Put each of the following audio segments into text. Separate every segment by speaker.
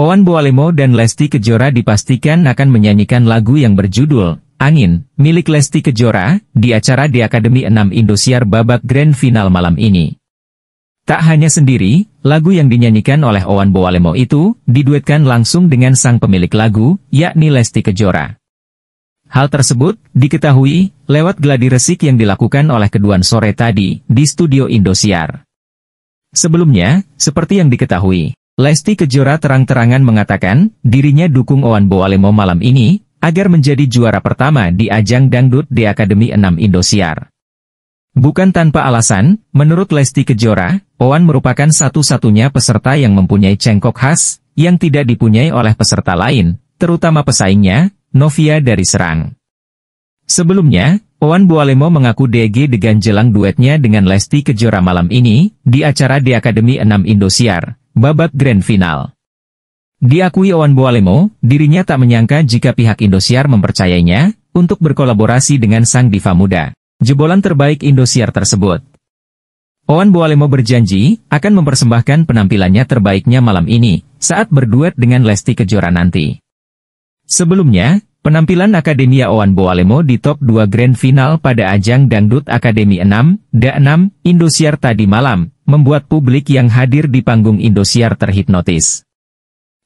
Speaker 1: Owan Boalemo dan Lesti Kejora dipastikan akan menyanyikan lagu yang berjudul Angin, milik Lesti Kejora, di acara di Akademi 6 Indosiar babak Grand Final malam ini. Tak hanya sendiri, lagu yang dinyanyikan oleh Owan Boalemo itu, diduetkan langsung dengan sang pemilik lagu, yakni Lesti Kejora. Hal tersebut, diketahui, lewat geladi resik yang dilakukan oleh keduan sore tadi, di studio Indosiar. Sebelumnya, seperti yang diketahui, Lesti Kejora terang-terangan mengatakan, dirinya dukung Oan Boalemo malam ini, agar menjadi juara pertama di ajang dangdut di Akademi 6 Indosiar. Bukan tanpa alasan, menurut Lesti Kejora, Oan merupakan satu-satunya peserta yang mempunyai cengkok khas, yang tidak dipunyai oleh peserta lain, terutama pesaingnya, Novia dari Serang. Sebelumnya, Oan Boalemo mengaku DG dengan jelang duetnya dengan Lesti Kejora malam ini, di acara di Akademi 6 Indosiar, babak grand final. Diakui Owen Boalemo, dirinya tak menyangka jika pihak Indosiar mempercayainya untuk berkolaborasi dengan sang diva muda. Jebolan terbaik Indosiar tersebut. Owen Boalemo berjanji akan mempersembahkan penampilannya terbaiknya malam ini saat berduet dengan Lesti Kejora nanti. Sebelumnya, Penampilan Akademia Oan Boalemo di top 2 Grand Final pada ajang Dangdut Akademi 6, DA6, Indosiar tadi malam, membuat publik yang hadir di panggung Indosiar terhipnotis.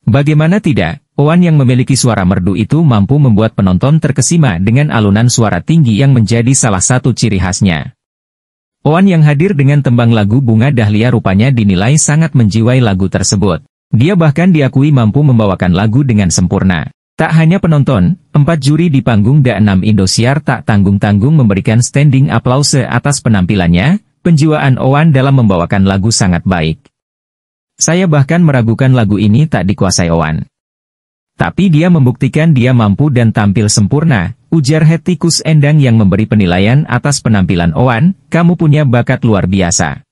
Speaker 1: Bagaimana tidak, Oan yang memiliki suara merdu itu mampu membuat penonton terkesima dengan alunan suara tinggi yang menjadi salah satu ciri khasnya. Oan yang hadir dengan tembang lagu Bunga Dahlia rupanya dinilai sangat menjiwai lagu tersebut. Dia bahkan diakui mampu membawakan lagu dengan sempurna. Tak hanya penonton, empat juri di panggung D6 Indosiar tak tanggung-tanggung memberikan standing applause atas penampilannya, penjiwaan Owan dalam membawakan lagu sangat baik. Saya bahkan meragukan lagu ini tak dikuasai Owan. Tapi dia membuktikan dia mampu dan tampil sempurna, ujar Hetikus Endang yang memberi penilaian atas penampilan Owan, kamu punya bakat luar biasa.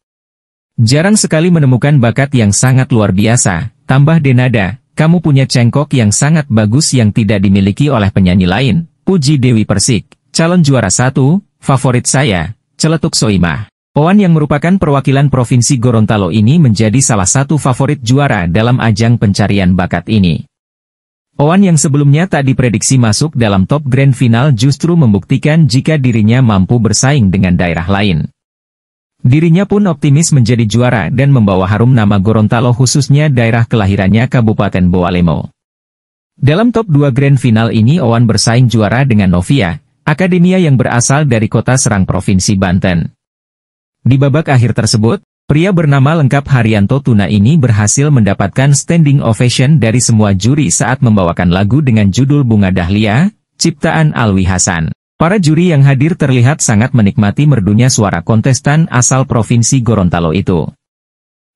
Speaker 1: Jarang sekali menemukan bakat yang sangat luar biasa, tambah Denada, kamu punya cengkok yang sangat bagus yang tidak dimiliki oleh penyanyi lain, puji Dewi Persik, calon juara satu, favorit saya, celetuk Soimah. Oan yang merupakan perwakilan Provinsi Gorontalo ini menjadi salah satu favorit juara dalam ajang pencarian bakat ini. Oan yang sebelumnya tak diprediksi masuk dalam top grand final justru membuktikan jika dirinya mampu bersaing dengan daerah lain. Dirinya pun optimis menjadi juara dan membawa harum nama Gorontalo khususnya daerah kelahirannya Kabupaten Boalemo. Dalam top 2 grand final ini Owan bersaing juara dengan Novia, akademia yang berasal dari kota Serang Provinsi Banten. Di babak akhir tersebut, pria bernama lengkap Haryanto Tuna ini berhasil mendapatkan standing ovation dari semua juri saat membawakan lagu dengan judul Bunga Dahlia, ciptaan Alwi Hasan. Para juri yang hadir terlihat sangat menikmati merdunya suara kontestan asal Provinsi Gorontalo itu.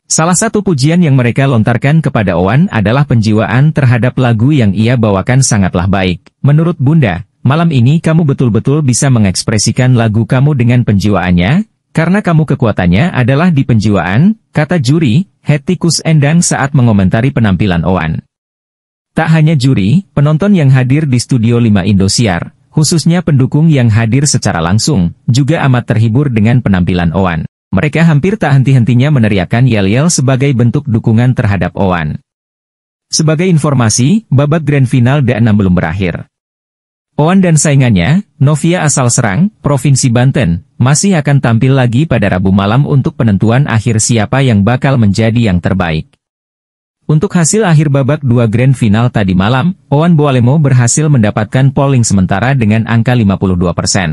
Speaker 1: Salah satu pujian yang mereka lontarkan kepada Owan adalah penjiwaan terhadap lagu yang ia bawakan sangatlah baik. Menurut Bunda, malam ini kamu betul-betul bisa mengekspresikan lagu kamu dengan penjiwaannya, karena kamu kekuatannya adalah di penjiwaan, kata juri, Hetikus Endang saat mengomentari penampilan Owan. Tak hanya juri, penonton yang hadir di Studio 5 Indosiar, khususnya pendukung yang hadir secara langsung, juga amat terhibur dengan penampilan Owan. Mereka hampir tak henti-hentinya meneriakkan yel-yel sebagai bentuk dukungan terhadap Owan. Sebagai informasi, babak grand final D6 belum berakhir. Owan dan saingannya, Novia asal Serang, Provinsi Banten, masih akan tampil lagi pada Rabu malam untuk penentuan akhir siapa yang bakal menjadi yang terbaik. Untuk hasil akhir babak dua grand final tadi malam, Owan Boalemo berhasil mendapatkan polling sementara dengan angka 52%. persen,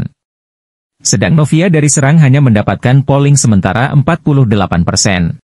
Speaker 1: Sedang Novia dari Serang hanya mendapatkan polling sementara 48%. persen.